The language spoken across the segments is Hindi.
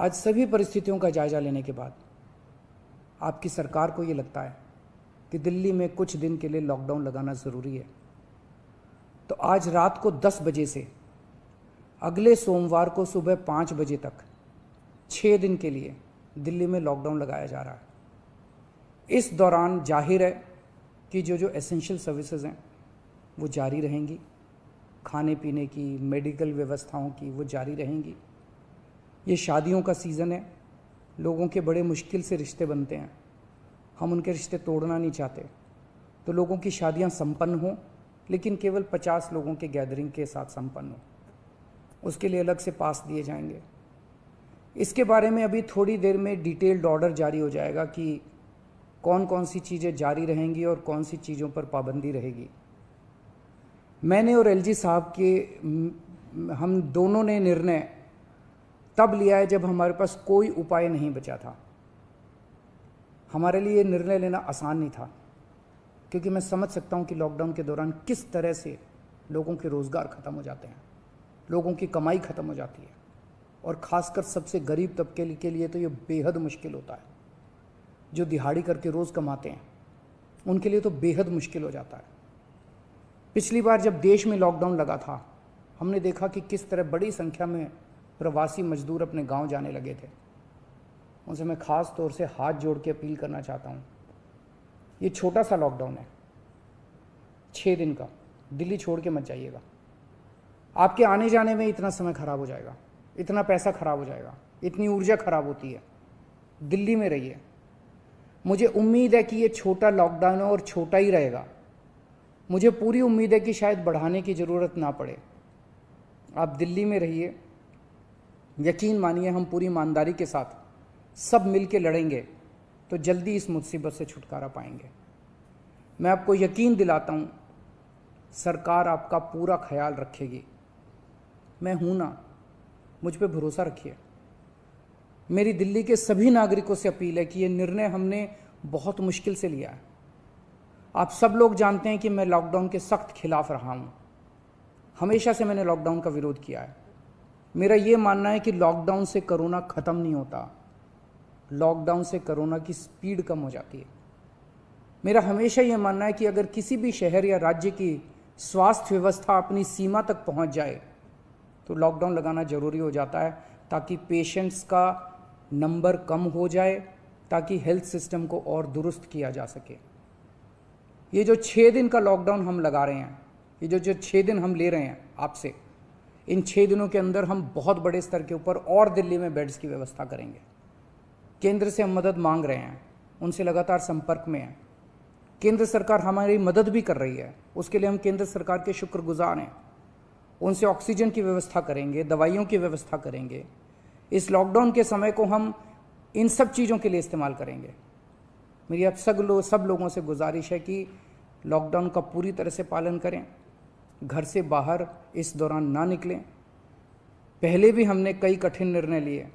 आज सभी परिस्थितियों का जायज़ा लेने के बाद आपकी सरकार को ये लगता है कि दिल्ली में कुछ दिन के लिए लॉकडाउन लगाना ज़रूरी है तो आज रात को 10 बजे से अगले सोमवार को सुबह पाँच बजे तक छः दिन के लिए दिल्ली में लॉकडाउन लगाया जा रहा है इस दौरान जाहिर है कि जो जो एसेंशियल सर्विसेज हैं वो जारी रहेंगी खाने पीने की मेडिकल व्यवस्थाओं की वो जारी रहेंगी ये शादियों का सीज़न है लोगों के बड़े मुश्किल से रिश्ते बनते हैं हम उनके रिश्ते तोड़ना नहीं चाहते तो लोगों की शादियां संपन्न हों लेकिन केवल पचास लोगों के गैदरिंग के साथ संपन्न हों उसके लिए अलग से पास दिए जाएंगे इसके बारे में अभी थोड़ी देर में डिटेल्ड ऑर्डर जारी हो जाएगा कि कौन कौन सी चीज़ें जारी रहेंगी और कौन सी चीज़ों पर पाबंदी रहेगी मैंने और एलजी साहब के हम दोनों ने निर्णय तब लिया है जब हमारे पास कोई उपाय नहीं बचा था हमारे लिए निर्णय लेना आसान नहीं था क्योंकि मैं समझ सकता हूँ कि लॉकडाउन के दौरान किस तरह से लोगों के रोज़गार ख़त्म हो जाते हैं लोगों की कमाई ख़त्म हो जाती है और ख़ासकर सबसे गरीब तबके के लिए तो ये बेहद मुश्किल होता है जो दिहाड़ी करके रोज़ कमाते हैं उनके लिए तो बेहद मुश्किल हो जाता है पिछली बार जब देश में लॉकडाउन लगा था हमने देखा कि किस तरह बड़ी संख्या में प्रवासी मजदूर अपने गांव जाने लगे थे उनसे मैं ख़ास तौर से हाथ जोड़ के अपील करना चाहता हूँ ये छोटा सा लॉकडाउन है छः दिन का दिल्ली छोड़ के मत जाइएगा आपके आने जाने में इतना समय ख़राब हो जाएगा इतना पैसा ख़राब हो जाएगा इतनी ऊर्जा ख़राब होती है दिल्ली में रहिए मुझे उम्मीद है कि ये छोटा लॉकडाउन है और छोटा ही रहेगा मुझे पूरी उम्मीद है कि शायद बढ़ाने की ज़रूरत ना पड़े आप दिल्ली में रहिए यकीन मानिए हम पूरी ईमानदारी के साथ सब मिल के लड़ेंगे तो जल्दी इस मुसीबत से छुटकारा पाएंगे मैं आपको यकीन दिलाता हूँ सरकार आपका पूरा ख्याल रखेगी मैं हूँ ना मुझ पर भरोसा रखिए मेरी दिल्ली के सभी नागरिकों से अपील है कि ये निर्णय हमने बहुत मुश्किल से लिया है आप सब लोग जानते हैं कि मैं लॉकडाउन के सख्त खिलाफ रहा हूँ हमेशा से मैंने लॉकडाउन का विरोध किया है मेरा ये मानना है कि लॉकडाउन से कोरोना ख़त्म नहीं होता लॉकडाउन से कोरोना की स्पीड कम हो जाती है मेरा हमेशा यह मानना है कि अगर किसी भी शहर या राज्य की स्वास्थ्य व्यवस्था अपनी सीमा तक पहुंच जाए तो लॉकडाउन लगाना ज़रूरी हो जाता है ताकि पेशेंट्स का नंबर कम हो जाए ताकि हेल्थ सिस्टम को और दुरुस्त किया जा सके ये जो छः दिन का लॉकडाउन हम लगा रहे हैं ये जो जो छः दिन हम ले रहे हैं आपसे इन छः दिनों के अंदर हम बहुत बड़े स्तर के ऊपर और दिल्ली में बेड्स की व्यवस्था करेंगे केंद्र से हम मदद मांग रहे हैं उनसे लगातार संपर्क में हैं केंद्र सरकार हमारी मदद भी कर रही है उसके लिए हम केंद्र सरकार के शुक्रगुजार हैं उनसे ऑक्सीजन की व्यवस्था करेंगे दवाइयों की व्यवस्था करेंगे इस लॉकडाउन के समय को हम इन सब चीज़ों के लिए इस्तेमाल करेंगे मेरी आप सब लोग सब लोगों से गुजारिश है कि लॉकडाउन का पूरी तरह से पालन करें घर से बाहर इस दौरान ना निकलें पहले भी हमने कई कठिन निर्णय लिए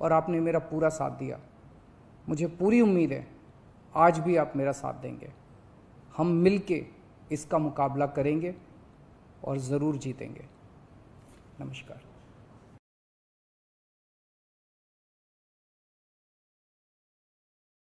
और आपने मेरा पूरा साथ दिया मुझे पूरी उम्मीद है आज भी आप मेरा साथ देंगे हम मिल के इसका मुकाबला करेंगे और ज़रूर जीतेंगे नमस्कार